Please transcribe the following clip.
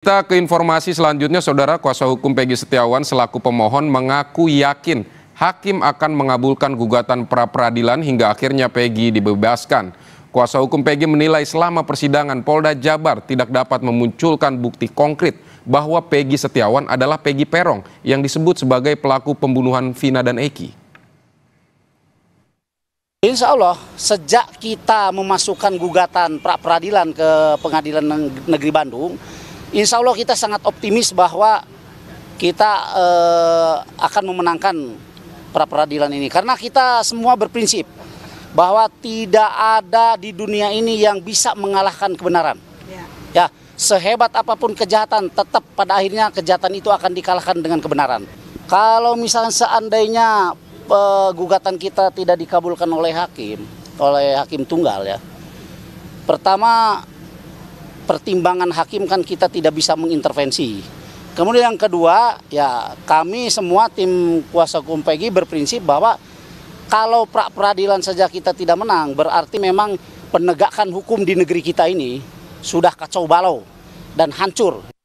Kita ke informasi selanjutnya, Saudara Kuasa Hukum Peggy Setiawan selaku pemohon mengaku yakin hakim akan mengabulkan gugatan pra-peradilan hingga akhirnya Peggy dibebaskan. Kuasa Hukum Peggy menilai selama persidangan Polda Jabar tidak dapat memunculkan bukti konkret bahwa Peggy Setiawan adalah Peggy Perong yang disebut sebagai pelaku pembunuhan Vina dan Eki. Insya Allah, sejak kita memasukkan gugatan pra-peradilan ke pengadilan negeri Bandung, Insya Allah kita sangat optimis bahwa kita eh, akan memenangkan pra peradilan ini karena kita semua berprinsip bahwa tidak ada di dunia ini yang bisa mengalahkan kebenaran. Ya, ya sehebat apapun kejahatan, tetap pada akhirnya kejahatan itu akan dikalahkan dengan kebenaran. Kalau misalnya seandainya eh, gugatan kita tidak dikabulkan oleh hakim, oleh hakim tunggal ya. Pertama pertimbangan hakim kan kita tidak bisa mengintervensi. Kemudian yang kedua, ya kami semua tim kuasa hukum Peggy berprinsip bahwa kalau pra peradilan saja kita tidak menang, berarti memang penegakan hukum di negeri kita ini sudah kacau balau dan hancur.